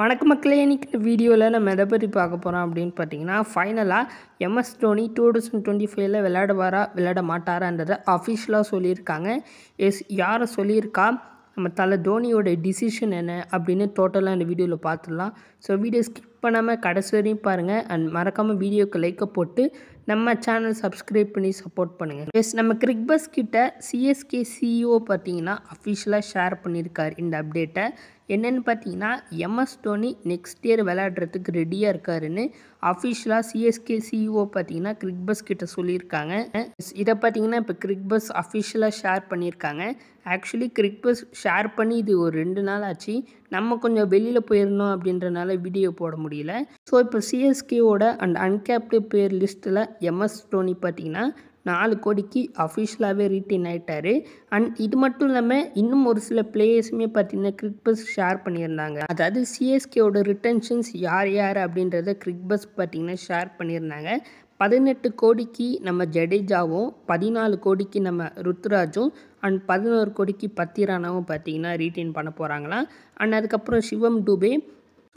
வணக்க மக்களே இன்றைக்கி வீடியோவில் நம்ம எதை பற்றி பார்க்க போகிறோம் அப்படின்னு பார்த்தீங்கன்னா ஃபைனலாக MS Dhoni two thousand twenty ஃபைவ்ல விளையாடுவாரா விளையாட மாட்டாரான்றதை அஃபிஷியலாக சொல்லியிருக்காங்க எஸ் யாரை சொல்லியிருக்கா நம்ம தலை தோனியோட டிசிஷன் என்ன அப்படின்னு டோட்டலாக இந்த வீடியோவில் பார்த்துடலாம் ஸோ வீடியோ ஸ்கிப் இப்போ பண்ணாமல் கடைசி வரையும் பாருங்கள் அண்ட் மறக்காமல் வீடியோக்கு லைக்கை போட்டு நம்ம சேனல் சப்ஸ்கிரைப் பண்ணி சப்போர்ட் பண்ணுங்கள் எஸ் நம்ம கிரிக் பஸ் கிட்ட சிஎஸ்கே சிஇஓ e பார்த்தீங்கன்னா அஃபிஷியலாக ஷேர் பண்ணியிருக்கார் இந்த அப்டேட்டை என்னென்னு பார்த்தீங்கன்னா எம்எஸ் டோனி நெக்ஸ்ட் இயர் விளையாடுறதுக்கு ரெடியாக இருக்காருன்னு அஃபிஷியலாக சிஎஸ்கே சிஇஓ பார்த்தீங்கன்னா கிரிக் பஸ் கிட்ட சொல்லியிருக்காங்க இதை பார்த்தீங்கன்னா இப்போ கிரிக் பஸ் அஃபிஷியலாக ஷேர் பண்ணியிருக்காங்க ஆக்சுவலி கிரிக் பஸ் ஷேர் பண்ணி இது ஒரு ரெண்டு நாள் ஆச்சு நம்ம கொஞ்சம் வெளியில் போயிடணும் அப்படின்றனால வீடியோ போட முடியும் முடியல ஸோ இப்போ சிஎஸ்கேவோட அண்ட் அன்கேப்டு பேர் லிஸ்ட்டில் எம்எஸ் தோனி பார்த்தீங்கன்னா நாலு கோடிக்கு அஃபிஷியலாகவே ரீட்டைன் ஆகிட்டார் அண்ட் இது மட்டும் இல்லாமல் இன்னும் ஒரு சில பிளேயர்ஸுமே பார்த்தீங்கன்னா கிரிக்பஸ் ஷேர் பண்ணியிருந்தாங்க அதாவது சிஎஸ்கேவோட ரிட்டன்ஷன்ஸ் யார் யார் அப்படின்றத கிரிக்பஸ் பார்த்தீங்கன்னா ஷேர் பண்ணியிருந்தாங்க பதினெட்டு கோடிக்கு நம்ம ஜடேஜாவும் பதினாலு கோடிக்கு நம்ம ருத்ராஜும் அண்ட் பதினோரு கோடிக்கு பத்திரானாவும் பார்த்தீங்கன்னா ரீட்டைன் பண்ண போகிறாங்களாம் அண்ட் அதுக்கப்புறம் சிவம் டூபே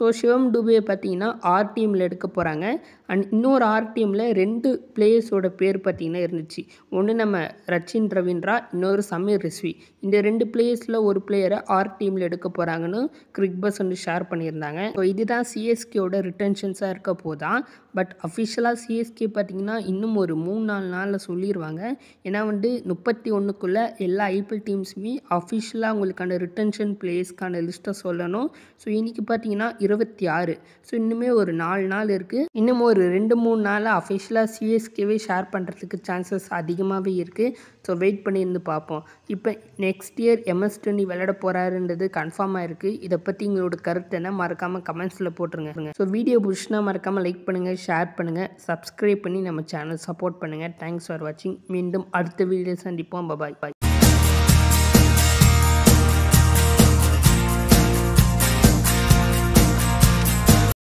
ஸோ சிவம் டூபே பார்த்தீங்கன்னா ஆர் டீமில் எடுக்க போகிறாங்க அண்ட் இன்னொரு ஆர் டீமில் ரெண்டு பிளேயர்ஸோட பேர் பார்த்திங்கன்னா இருந்துச்சு ஒன்று நம்ம ரச்சின் ரவீந்திரா இன்னொரு சமீர் ரிஸ்வி இந்த ரெண்டு பிளேயர்ஸில் ஒரு பிளேயரை ஆர் டீமில் எடுக்க போகிறாங்கன்னு கிரிக் பஸ் வந்து ஷேர் பண்ணியிருந்தாங்க ஸோ இதுதான் சிஎஸ்கேயோட ரிட்டன்ஷன்ஸாக இருக்க போதான் பட் அஃபிஷியலாக சிஎஸ்கே பார்த்தீங்கன்னா இன்னும் ஒரு மூணு நாலு நாளில் சொல்லிடுவாங்க ஏன்னா வந்து முப்பத்தி ஒன்றுக்குள்ளே எல்லா ஐபிஎல் டீம்ஸுமே அஃபிஷியலாக உங்களுக்கான ரிட்டன்ஷன் பிளேயர்ஸ்க்கான லிஸ்ட்டை சொல்லணும் ஸோ இன்றைக்கி பார்த்தீங்கன்னா இருபத்தி ஆறு ஸோ இன்னுமே ஒரு நாலு நாள் இருக்குது இன்னும் ஒரு ரெண்டு மூணு நாளாக அஃபிஷியலாக சிஎஸ்கேவே ஷேர் பண்ணுறதுக்கு சான்சஸ் அதிகமாகவே இருக்குது ஸோ வெயிட் பண்ணியிருந்து பார்ப்போம் இப்போ நெக்ஸ்ட் இயர் எம்எஸ் டோனி விளையாட போகிறாருன்றது கன்ஃபார்மாக இருக்குது இதை பற்றி எங்களோட கருத்து என்ன மறக்காமல் கமெண்ட்ஸில் போட்டுருங்க ஸோ வீடியோ பிடிச்சினா மறக்காமல் லைக் பண்ணுங்கள் ஷேர் பண்ணுங்கள் சப்ஸ்கிரைப் பண்ணி நம்ம சேனல் சப்போர்ட் பண்ணுங்கள் தேங்க்ஸ் ஃபார் வாட்சிங் மீண்டும் அடுத்த வீடியோ சந்திப்போம் பாய் பாய்